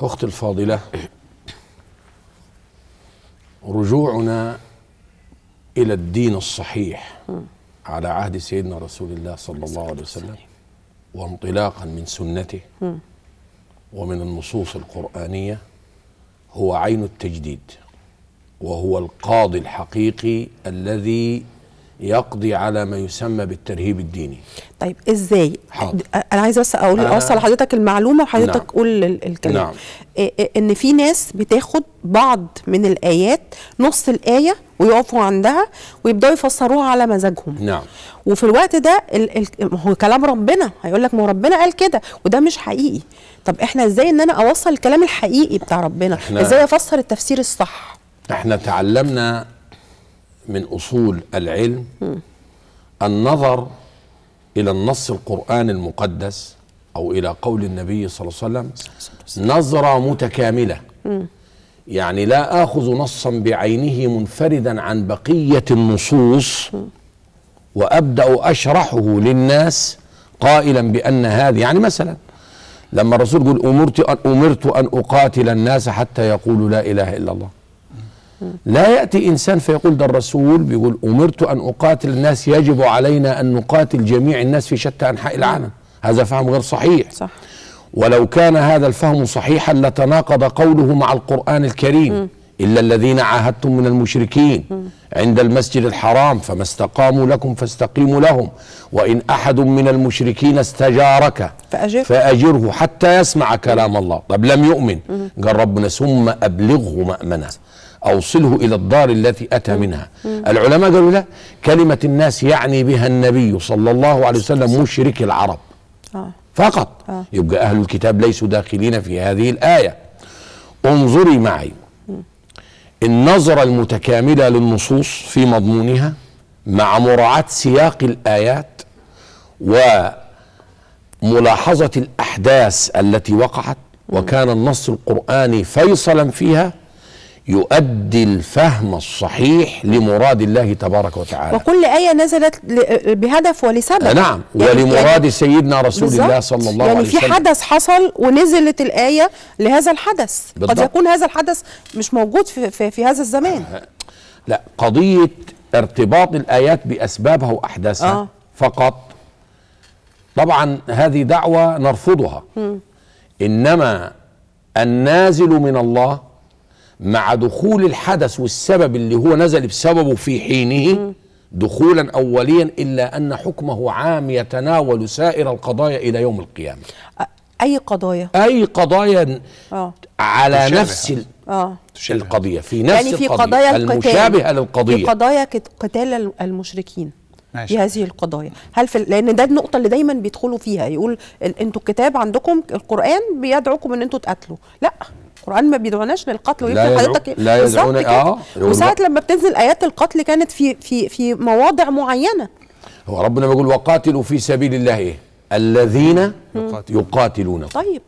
اختي الفاضله رجوعنا الى الدين الصحيح على عهد سيدنا رسول الله صلى الله عليه وسلم وانطلاقا من سنته ومن النصوص القرانيه هو عين التجديد وهو القاضي الحقيقي الذي يقضي على ما يسمى بالترهيب الديني طيب ازاي حاضر. انا عايزه بس اقول أنا... آه. اوصل لحضرتك المعلومه وحضرتك نعم. قول الكلام نعم. ان في ناس بتاخد بعض من الايات نص الايه ويقفوا عندها ويبداوا يفسروها على مزاجهم نعم وفي الوقت ده ال ال هو كلام ربنا هيقول لك ما ربنا قال كده وده مش حقيقي طب احنا ازاي ان انا اوصل الكلام الحقيقي بتاع ربنا احنا... ازاي افسر التفسير الصح احنا تعلمنا من أصول العلم النظر إلى النص القرآن المقدس أو إلى قول النبي صلى الله عليه وسلم نظرة متكاملة يعني لا آخذ نصا بعينه منفردا عن بقية النصوص وأبدأ أشرحه للناس قائلا بأن هذه يعني مثلا لما الرسول يقول أمرت أن أمرت أن أقاتل الناس حتى يقولوا لا إله إلا الله لا يأتي إنسان فيقول ده الرسول بيقول أمرت أن أقاتل الناس يجب علينا أن نقاتل جميع الناس في شتى أنحاء العالم هذا فهم غير صحيح صح ولو كان هذا الفهم صحيحا لتناقض قوله مع القرآن الكريم م. إلا الذين عاهدتم من المشركين م. عند المسجد الحرام فما استقاموا لكم فاستقيموا لهم وإن أحد من المشركين استجارك فأجره, فأجره حتى يسمع كلام الله طب لم يؤمن قال ربنا ثم أبلغه مأمنه أوصله إلى الدار التي أتى منها العلماء قالوا لا كلمة الناس يعني بها النبي صلى الله عليه وسلم مشرك العرب آه. فقط آه. يبقى أهل الكتاب ليسوا داخلين في هذه الآية انظري معي النظرة المتكاملة للنصوص في مضمونها مع مراعاة سياق الآيات وملاحظة الأحداث التي وقعت وكان النص القرآني فيصلا فيها يؤدي الفهم الصحيح لمراد الله تبارك وتعالى وكل آية نزلت بهدف ولسبب نعم يعني, يعني ولمراد يعني سيدنا رسول الله صلى الله يعني عليه وسلم يعني في حدث حصل ونزلت الآية لهذا الحدث بالضبط. قد يكون هذا الحدث مش موجود في, في, في هذا الزمان أه،, آه. لا قضية ارتباط الآيات بأسبابها وأحداثها آه. فقط طبعا هذه دعوة نرفضها م. إنما النازل من الله مع دخول الحدث والسبب اللي هو نزل بسببه في حينه دخولا اوليا الا ان حكمه عام يتناول سائر القضايا الى يوم القيامه اي قضايا اي قضايا أوه. على تشابه. نفس اه القضيه في يعني نفس يعني في القضيه قضايا المشابهه للقضيه في قضايا قتال المشركين ماشي. في هذه القضايا هل في لان ده النقطه اللي دايما بيدخلوا فيها يقول انتوا الكتاب عندكم القران بيدعوكم ان انتوا تقتلوا لا القران ما بيدعوناش للقتل ويمكن حضرتك لا يدعون اه وساعه لما بتنزل ايات القتل كانت في في في مواضع معينه هو ربنا بيقول وقاتلوا في سبيل الله ايه الذين يقاتلون طيب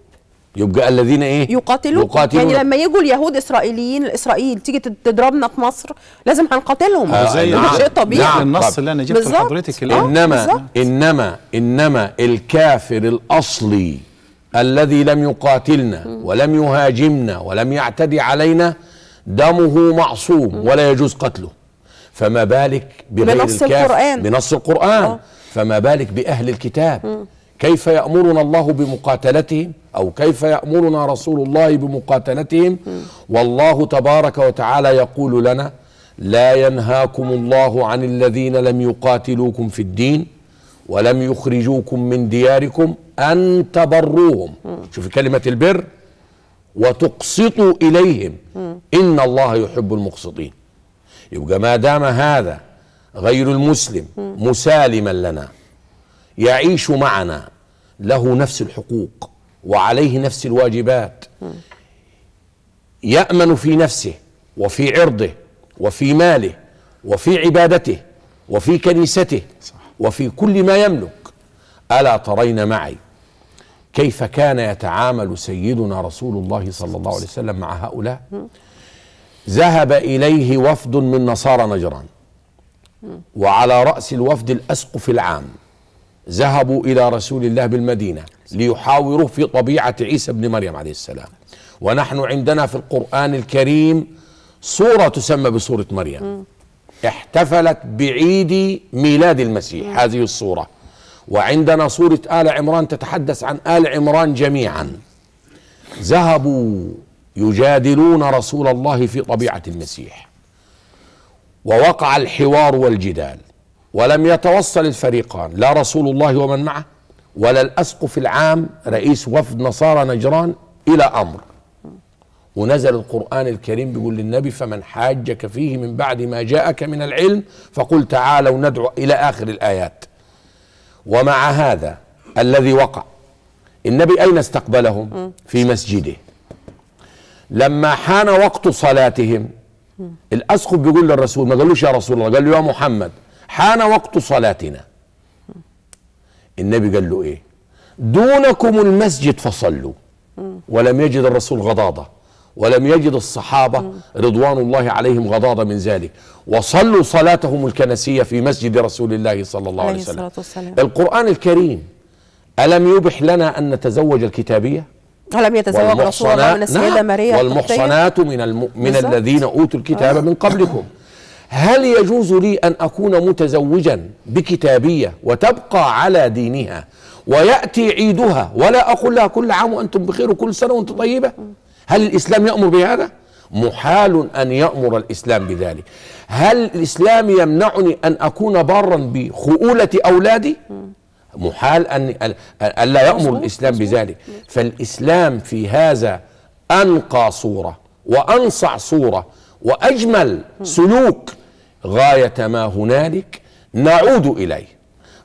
يبقى الذين ايه يقاتلون, يقاتلون. يعني لما يجوا اليهود اسرائيليين اسرائيل تيجي تضربنا في مصر لازم هنقاتلهم آه زي ده نعم. شيء طبيعي نعم النص اللي انا جبته لحضرتك انما بالزبط. انما انما الكافر الاصلي الذي لم يقاتلنا ولم يهاجمنا ولم يعتدي علينا دمه معصوم ولا يجوز قتله فما بالك بغير بنص القرآن بنص القرآن آه. فما بالك بأهل الكتاب كيف يأمرنا الله بمقاتلتهم أو كيف يأمرنا رسول الله بمقاتلتهم والله تبارك وتعالى يقول لنا لا ينهاكم الله عن الذين لم يقاتلوكم في الدين ولم يخرجوكم من دياركم أن تبروهم شوف كلمة البر وتقسطوا إليهم إن الله يحب المقسطين يبقى ما دام هذا غير المسلم مسالما لنا يعيش معنا له نفس الحقوق وعليه نفس الواجبات يأمن في نفسه وفي عرضه وفي ماله وفي عبادته وفي كنيسته صح. وفي كل ما يملك الا ترين معي كيف كان يتعامل سيدنا رسول الله صلى الله عليه وسلم مع هؤلاء ذهب اليه وفد من نصارى نجران وعلى راس الوفد الاسقف العام ذهبوا الى رسول الله بالمدينه ليحاوروه في طبيعه عيسى ابن مريم عليه السلام ونحن عندنا في القران الكريم صوره تسمى بصوره مريم احتفلت بعيد ميلاد المسيح هذه الصورة وعندنا صورة آل عمران تتحدث عن آل عمران جميعا ذهبوا يجادلون رسول الله في طبيعة المسيح ووقع الحوار والجدال ولم يتوصل الفريقان لا رسول الله ومن معه ولا الأسقف العام رئيس وفد نصارى نجران إلى أمر ونزل القرآن الكريم بيقول للنبي فمن حاجك فيه من بعد ما جاءك من العلم فقل تعالوا ندعو إلى آخر الآيات ومع هذا الذي وقع النبي أين استقبلهم في مسجده لما حان وقت صلاتهم الأسقف بيقول للرسول ما قالوش يا رسول الله قال له يا محمد حان وقت صلاتنا النبي قال له ايه دونكم المسجد فصلوا ولم يجد الرسول غضاضه ولم يجد الصحابة رضوان الله عليهم غضاضة من ذلك وصلوا صلاتهم الكنسية في مسجد رسول الله صلى الله عليه وسلم القرآن الكريم ألم يبح لنا أن نتزوج الكتابية ألم يتزوج رسول الله من السيدة مريم والمحصنات من, الم... من الذين أوتوا الكتاب من آه. قبلكم هل يجوز لي أن أكون متزوجا بكتابية وتبقى على دينها ويأتي عيدها ولا أقول لها كل عام وأنتم بخير وكل سنة وأنتم طيبة هل الإسلام يأمر بهذا؟ محال أن يأمر الإسلام بذلك هل الإسلام يمنعني أن أكون برا بخؤولة أولادي؟ محال أن ألا يأمر الإسلام بذلك فالإسلام في هذا أنقى صورة وأنصع صورة وأجمل سلوك غاية ما هنالك نعود إليه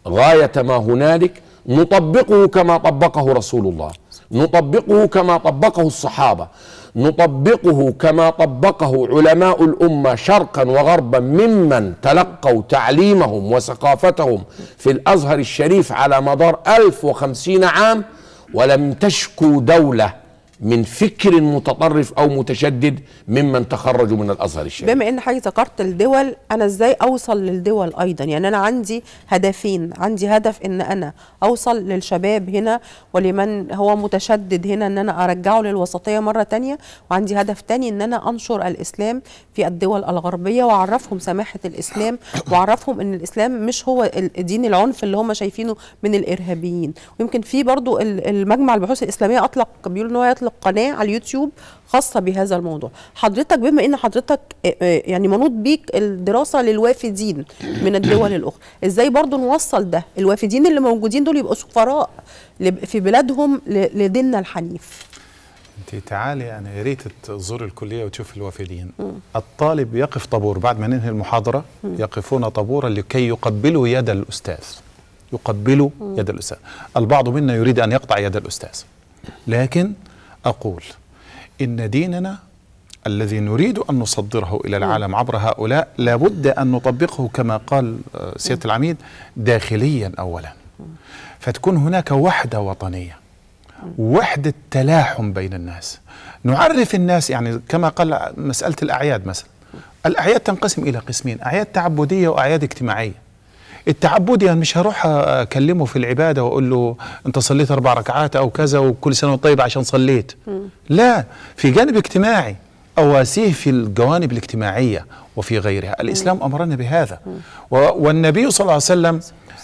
غاية ما هنالك نطبقه كما طبقه رسول الله نطبقه كما طبقه الصحابه نطبقه كما طبقه علماء الامه شرقا وغربا ممن تلقوا تعليمهم وثقافتهم في الازهر الشريف على مدار 1050 عام ولم تشكو دوله من فكر متطرف او متشدد ممن تخرجوا من الازهر الشريف بما ان حضرتك ذكرت الدول انا ازاي اوصل للدول ايضا يعني انا عندي هدفين عندي هدف ان انا اوصل للشباب هنا ولمن هو متشدد هنا ان انا ارجعه للوسطيه مره تانية وعندي هدف تاني ان انا انشر الاسلام في الدول الغربيه واعرفهم سماحه الاسلام واعرفهم ان الاسلام مش هو دين العنف اللي هم شايفينه من الارهابيين ويمكن في برضو المجمع البحوث الاسلاميه اطلق بيقول ان هو يطلق قناه على اليوتيوب خاصه بهذا الموضوع حضرتك بما ان حضرتك آه، آه، يعني منوط بيك الدراسه للوافدين من الدول الاخرى ازاي برضو نوصل ده الوافدين اللي موجودين دول يبقوا سفراء في بلادهم لديننا الحنيف انت تعالي انا يا ريت تزور الكليه وتشوف الوافدين م. الطالب يقف طابور بعد ما ننهي المحاضره م. يقفون طابورا لكي يقبلوا يد الاستاذ يقبلوا م. يد الاستاذ البعض منا يريد ان يقطع يد الاستاذ لكن أقول إن ديننا الذي نريد أن نصدره إلى العالم عبر هؤلاء لابد أن نطبقه كما قال آه، سيادة العميد داخليا أولا فتكون هناك وحدة وطنية وحدة تلاحم بين الناس نعرف الناس يعني كما قال مسألة الأعياد مثلا الأعياد تنقسم إلى قسمين أعياد تعبدية وأعياد اجتماعية التعبد يعني مش هروح اكلمه في العباده واقول له انت صليت اربع ركعات او كذا وكل سنه وانت طيب عشان صليت لا في جانب اجتماعي اواسيه في الجوانب الاجتماعيه وفي غيرها الاسلام امرنا بهذا والنبي صلى الله عليه وسلم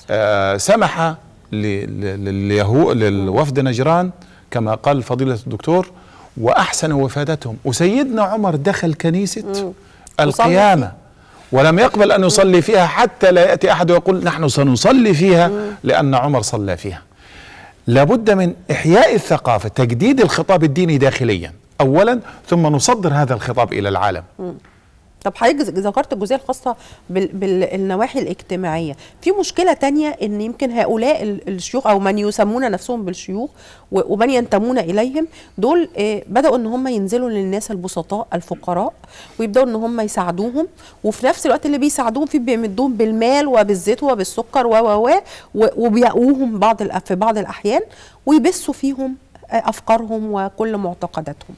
آه سمح للوفد نجران كما قال فضيله الدكتور واحسن وفادتهم وسيدنا عمر دخل كنيسه القيامه ولم يقبل أن يصلي فيها حتى لا يأتي أحد ويقول نحن سنصلي فيها لأن عمر صلى فيها لابد من إحياء الثقافة تجديد الخطاب الديني داخليا أولا ثم نصدر هذا الخطاب إلى العالم طب حضرتك ذكرت الجزئيه الخاصه بالنواحي الاجتماعيه في مشكله تانية ان يمكن هؤلاء الشيوخ او من يسمون نفسهم بالشيوخ ومن ينتمون اليهم دول آه، بداوا ان هم ينزلوا للناس البسطاء الفقراء ويبداوا ان هم يساعدوهم وفي نفس الوقت اللي بيساعدوهم فيه بيمدوهم بالمال وبالزيت وبالسكر و و وبيقوهم بعض في بعض الاحيان ويبثوا فيهم آه، افكارهم وكل معتقداتهم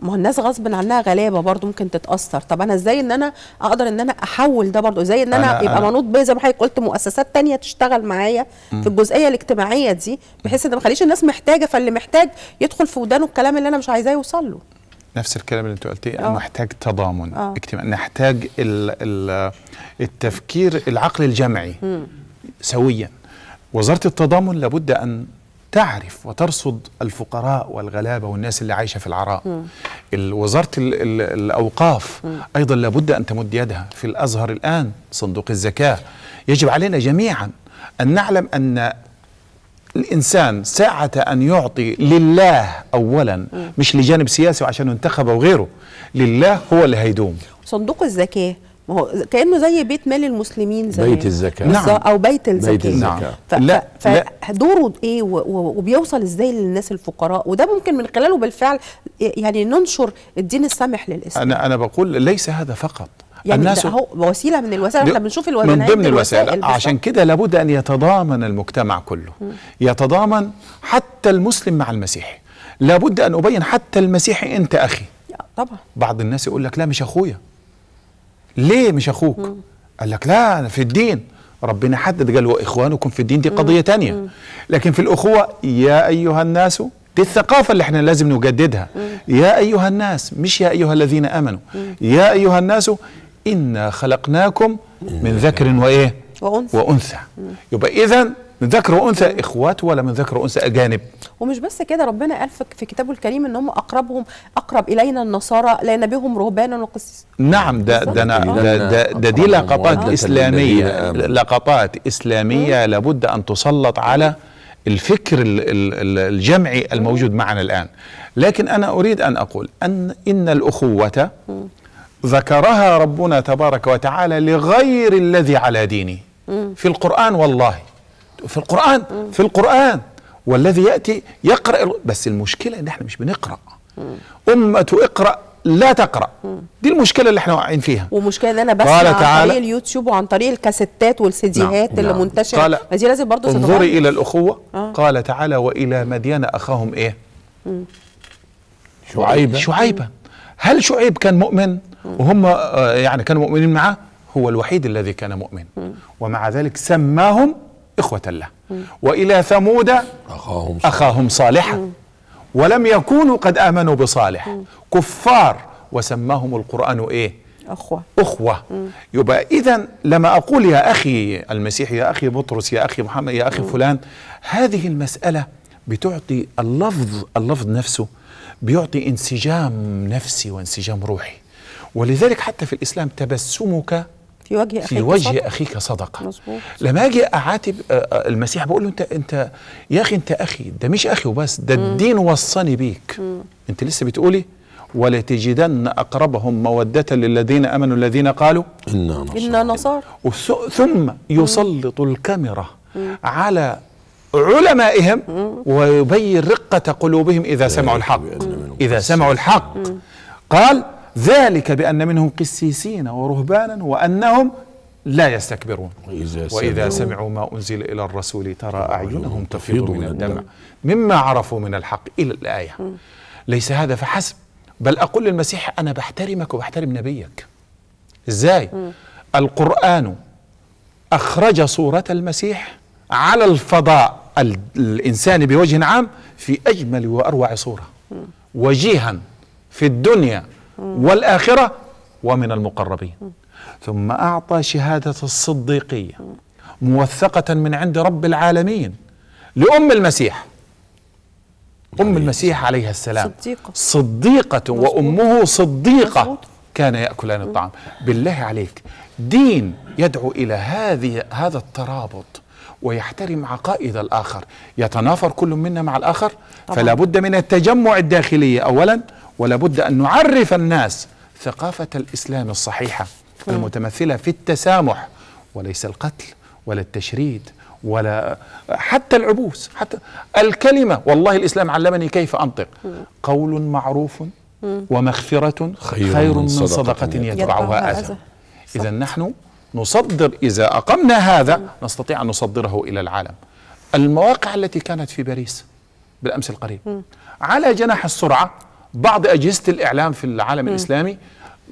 ما هو الناس غصب عنها غلابه برضو ممكن تتاثر طب انا ازاي ان انا اقدر ان انا احول ده برضو ازاي ان انا, أنا يبقى منوط بيا زي ما حضرتك قلت مؤسسات تانية تشتغل معايا في الجزئيه الاجتماعيه دي بحيث ان ما اخليش الناس محتاجه فاللي محتاج يدخل في ودانه الكلام اللي انا مش عايزاه يوصل له نفس الكلام اللي انت قلتيه يعني آه. محتاج تضامن أوه. اجتماعي نحتاج الـ الـ التفكير العقل الجمعي مم. سويا وزاره التضامن لابد ان تعرف وترصد الفقراء والغلابة والناس اللي عايشة في العراء وزارة الأوقاف م. أيضا لابد أن تمد يدها في الأزهر الآن صندوق الزكاة يجب علينا جميعا أن نعلم أن الإنسان ساعة أن يعطي لله أولا م. مش لجانب سياسي وعشان أو وغيره لله هو اللي هيدوم صندوق الزكاة ما هو كانه زي بيت مال المسلمين زي بيت الزكاه نعم. او بيت الزكاه بيت الزكاه نعم. ف... لا فدوره ايه و... و... وبيوصل ازاي للناس الفقراء وده ممكن من خلاله بالفعل يعني ننشر الدين السامح للاسلام انا انا بقول ليس هذا فقط يعني الناس هو وسيله من الوسائل احنا بنشوف الوسائل من ضمن الوسائل عشان كده لابد ان يتضامن المجتمع كله م. يتضامن حتى المسلم مع المسيحي لابد ان ابين حتى المسيحي انت اخي طبعا بعض الناس يقول لك لا مش اخويا ليه مش اخوك مم. قال لك لا أنا في الدين ربنا حدد قال واخوانكم في الدين دي قضيه تانية لكن في الاخوه يا ايها الناس دي الثقافة اللي احنا لازم نجددها مم. يا أيها الناس مش يا أيها الذين آمنوا مم. يا أيها الناس إنا خلقناكم من ذكر وإيه وأنثى, وأنثى. يبقى إذا من ذكر وانثى اخوات ولا من ذكر وانثى اجانب ومش بس كده ربنا قال في كتابه الكريم ان هم اقربهم اقرب الينا النصارى لان بهم رهبانا وقس نعم ده ده انا ده, ده, ده دي لقطات اسلاميه لقطات اسلاميه لابد ان تسلط على الفكر الجمعي الموجود معنا الان لكن انا اريد ان اقول ان ان الاخوه ذكرها ربنا تبارك وتعالى لغير الذي على دينه في القران والله في القرآن مم. في القرآن والذي يأتي يقرأ بس المشكلة إن إحنا مش بنقرأ أمة اقرأ لا تقرأ مم. دي المشكلة اللي إحنا واقعين فيها ومشكلة إن أنا بسمع عن طريق اليوتيوب وعن طريق الكاسيتات والسيديهات نعم. اللي نعم. منتشرة قال ما دي لازم برضه انظري إلى الأخوة آه. قال تعالى وإلى مدين أخاهم إيه؟ مم. شعيبة شعيبة هل شعيب كان مؤمن وهم آه، يعني كانوا مؤمنين معاه هو الوحيد الذي كان مؤمن ومع ذلك سماهم إخوة له وإلى ثمود أخاهم, أخاهم صالحا ولم يكونوا قد آمنوا بصالح كفار وسماهم القرآن إيه أخوة أخوة يبقى إذا لما أقول يا أخي المسيح يا أخي بطرس يا أخي محمد يا أخي فلان هذه المسألة بتعطي اللفظ اللفظ نفسه بيعطي انسجام نفسي وانسجام روحي ولذلك حتى في الإسلام تبسمك في وجه أخيك في وجه صدق. أخيك صدقة مظبوط لما أجي أعاتب آه، آه، المسيح بقول له أنت أنت يا أخي أنت أخي ده مش أخي وبس ده الدين وصاني بيك مم. أنت لسه بتقولي ولتجدن أقربهم مودة للذين أمنوا الذين قالوا إنا نصارى إنا نصارى ثم يسلط الكاميرا مم. على علمائهم ويبين رقة قلوبهم إذا سمعوا الحق إذا سمعوا الحق قال ذلك بأن منهم قسيسين ورهبانا وأنهم لا يستكبرون وإذا, وإذا سمعوا ما أنزل إلى الرسول ترى أعينهم تفيض من الدمع مما عرفوا من الحق إلى الآية ليس هذا فحسب بل أقول للمسيح أنا بحترمك وبحترم نبيك إزاي القرآن أخرج صورة المسيح على الفضاء الإنساني بوجه عام في أجمل وأروع صورة وجيها في الدنيا والآخرة ومن المقربين ثم أعطى شهادة الصديقية موثقة من عند رب العالمين لأم المسيح أم المسيح عليها السلام صديقة, صديقة وأمه صديقة كان يأكلان الطعام بالله عليك دين يدعو إلى هذه هذا الترابط ويحترم عقائد الآخر يتنافر كل منا مع الآخر فلا بد من التجمع الداخلي أولا ولابد أن نعرف الناس ثقافة الإسلام الصحيحة المتمثلة في التسامح وليس القتل ولا التشريد ولا حتى العبوس حتى الكلمة والله الإسلام علمني كيف أنطق قول معروف ومغفرة خير, خير من صدقة, صدقة يتبعها أذى إذا نحن نصدر إذا أقمنا هذا نستطيع أن نصدره إلى العالم المواقع التي كانت في باريس بالأمس القريب على جناح السرعة بعض اجهزه الاعلام في العالم م. الاسلامي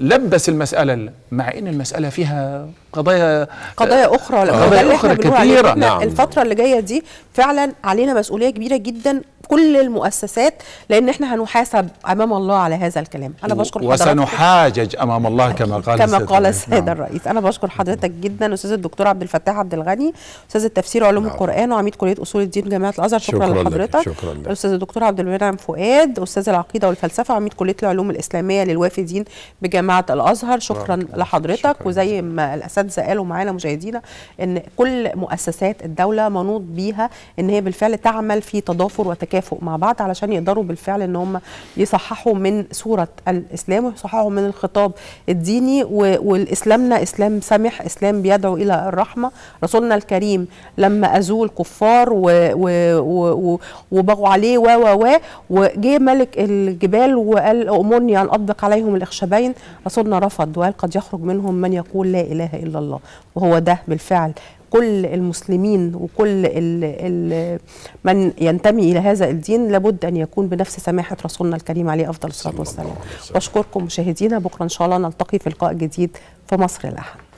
لبس المسألة مع أن المسألة فيها قضايا قضايا آه، أخرى قضايا أخرى كثيرة نعم. الفترة اللي جاية دي فعلا علينا مسؤولية كبيرة جدا كل المؤسسات لان احنا هنحاسب امام الله على هذا الكلام انا بشكر حضرتك وسنحاجج امام الله كما قال كما قال السيد نعم. الرئيس انا بشكر حضرتك جدا استاذ الدكتور عبد الفتاح عبد الغني استاذ التفسير وعلوم نعم. القران وعميد كليه اصول الدين جامعه الازهر شكرا, شكرا لحضرتك شكرا استاذ الدكتور عبد المنعم فؤاد استاذ العقيده والفلسفه وعميد كليه العلوم الاسلاميه للوافدين بجامعه الازهر شكرا نعم. لحضرتك شكرا. وزي ما الاساتذه قالوا معانا مشاهدينا ان كل مؤسسات الدوله منوط بيها ان هي بالفعل تعمل في تضافر وتكامل تكافؤ مع بعض علشان يقدروا بالفعل ان هم يصححوا من صوره الاسلام ويصححوا من الخطاب الديني والاسلامنا اسلام سامح اسلام بيدعو الى الرحمه رسولنا الكريم لما ازول كفار و و و وبغوا عليه و و و وجه ملك الجبال وقال امرني ان اطبق عليهم الاخشبين رسولنا رفض وقال قد يخرج منهم من يقول لا اله الا الله وهو ده بالفعل كل المسلمين وكل الـ الـ من ينتمي إلى هذا الدين لابد أن يكون بنفس سماحة رسولنا الكريم عليه أفضل الصلاة والسلام وأشكركم مشاهدينا بكرة إن شاء الله نلتقي في لقاء جديد في مصر الأحد